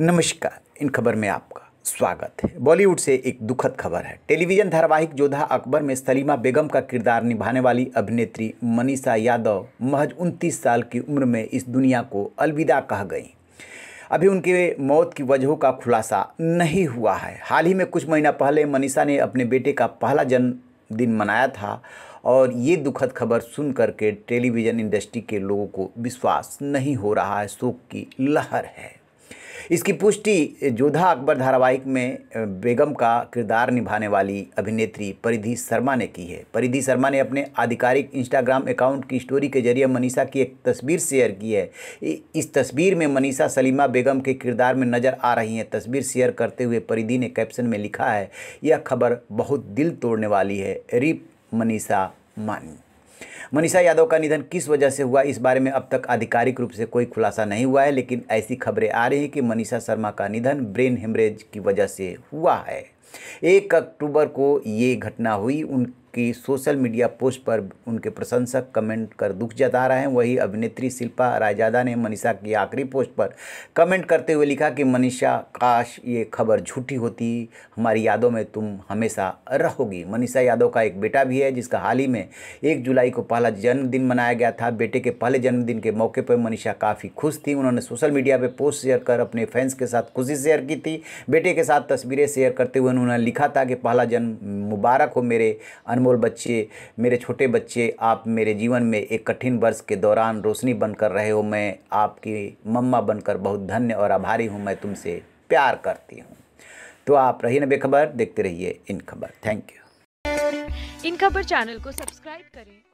नमस्कार इन खबर में आपका स्वागत है बॉलीवुड से एक दुखद खबर है टेलीविजन धारावाहिक जोधा अकबर में सलीमा बेगम का किरदार निभाने वाली अभिनेत्री मनीषा यादव महज उनतीस साल की उम्र में इस दुनिया को अलविदा कह गई अभी उनके मौत की वजहों का खुलासा नहीं हुआ है हाल ही में कुछ महीना पहले मनीषा ने अपने बेटे का पहला जन्मदिन मनाया था और ये दुखद खबर सुन करके टेलीविज़न इंडस्ट्री के लोगों को विश्वास नहीं हो रहा है शोक की लहर है इसकी पुष्टि जोधा अकबर धारावाहिक में बेगम का किरदार निभाने वाली अभिनेत्री परिधि शर्मा ने की है परिधि शर्मा ने अपने आधिकारिक इंस्टाग्राम अकाउंट की स्टोरी के जरिए मनीषा की एक तस्वीर शेयर की है इस तस्वीर में मनीषा सलीमा बेगम के किरदार में नज़र आ रही हैं तस्वीर शेयर करते हुए परिधि ने कैप्शन में लिखा है यह खबर बहुत दिल तोड़ने वाली है रिप मनीषा मानी मनीषा यादव का निधन किस वजह से हुआ इस बारे में अब तक आधिकारिक रूप से कोई खुलासा नहीं हुआ है लेकिन ऐसी खबरें आ रही हैं कि मनीषा शर्मा का निधन ब्रेन हेमरेज की वजह से हुआ है एक अक्टूबर को ये घटना हुई उन की सोशल मीडिया पोस्ट पर उनके प्रशंसक कमेंट कर दुख जता रहे हैं वही अभिनेत्री शिल्पा रायजादा ने मनीषा की आखिरी पोस्ट पर कमेंट करते हुए लिखा कि मनीषा काश ये खबर झूठी होती हमारी यादों में तुम हमेशा रहोगी मनीषा यादव का एक बेटा भी है जिसका हाल ही में एक जुलाई को पहला जन्मदिन मनाया गया था बेटे के पहले जन्मदिन के मौके पर मनीषा काफ़ी खुश थी उन्होंने सोशल मीडिया पर पोस्ट शेयर कर अपने फैंस के साथ खुशी शेयर की थी बेटे के साथ तस्वीरें शेयर करते हुए उन्होंने लिखा था कि पहला जन्म मुबारक हो मेरे अन अनमोल बच्चे मेरे छोटे बच्चे आप मेरे जीवन में एक कठिन वर्ष के दौरान रोशनी बनकर रहे हो मैं आपकी मम्मा बनकर बहुत धन्य और आभारी हूँ मैं तुमसे प्यार करती हूँ तो आप रही ना बेखबर देखते रहिए इन खबर थैंक यू इन खबर चैनल को सब्सक्राइब करें